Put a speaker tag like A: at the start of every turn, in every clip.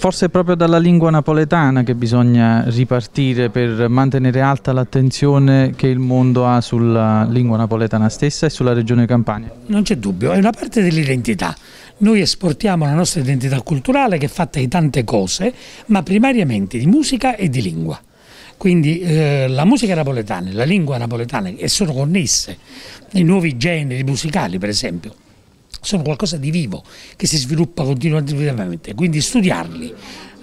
A: Forse è proprio dalla lingua napoletana che bisogna ripartire per mantenere alta l'attenzione che il mondo ha sulla lingua napoletana stessa e sulla regione Campania.
B: Non c'è dubbio, è una parte dell'identità. Noi esportiamo la nostra identità culturale che è fatta di tante cose, ma primariamente di musica e di lingua. Quindi eh, la musica napoletana e la lingua napoletana e sono connesse, i nuovi generi musicali per esempio sono qualcosa di vivo che si sviluppa continuamente, quindi studiarli,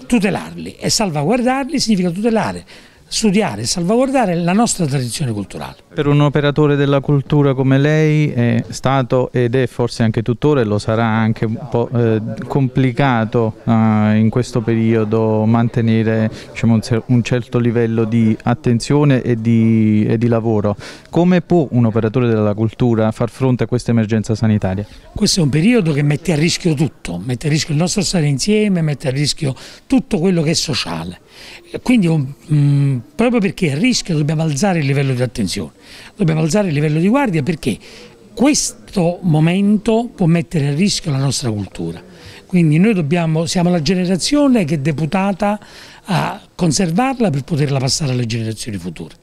B: tutelarli e salvaguardarli significa tutelare studiare e salvaguardare la nostra tradizione culturale.
A: Per un operatore della cultura come lei è stato ed è forse anche tuttora e lo sarà anche un po' eh, complicato eh, in questo periodo mantenere diciamo, un, certo livello di attenzione e di, e di lavoro. Come può un operatore della cultura far fronte a questa emergenza sanitaria?
B: Questo è un periodo che mette a rischio tutto, mette a rischio il nostro stare insieme, mette a rischio tutto quello che è sociale. Quindi è un, mm, proprio perché a rischio dobbiamo alzare il livello di attenzione, dobbiamo alzare il livello di guardia perché questo momento può mettere a rischio la nostra cultura. Quindi noi dobbiamo, siamo la generazione che è deputata a conservarla per poterla passare alle generazioni future.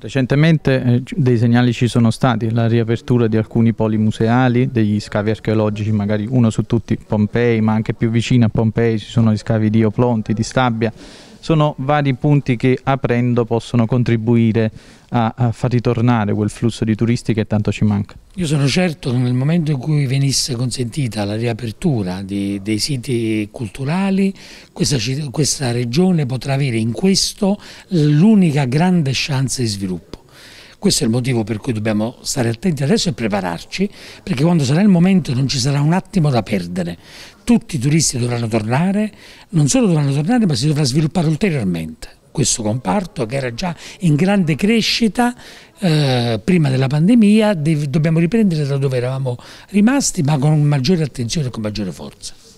A: Recentemente eh, dei segnali ci sono stati, la riapertura di alcuni poli museali, degli scavi archeologici, magari uno su tutti Pompei, ma anche più vicino a Pompei ci sono gli scavi di Oplonti, di Stabia, sono vari punti che aprendo possono contribuire a, a far ritornare quel flusso di turisti che tanto ci manca.
B: Io sono certo che nel momento in cui venisse consentita la riapertura di, dei siti culturali, questa, questa regione potrà avere in questo l'unica grande chance di sviluppo questo è il motivo per cui dobbiamo stare attenti adesso e prepararci, perché quando sarà il momento non ci sarà un attimo da perdere. Tutti i turisti dovranno tornare, non solo dovranno tornare, ma si dovrà sviluppare ulteriormente questo comparto che era già in grande crescita eh, prima della pandemia, dobbiamo riprendere da dove eravamo rimasti ma con maggiore attenzione e con maggiore forza.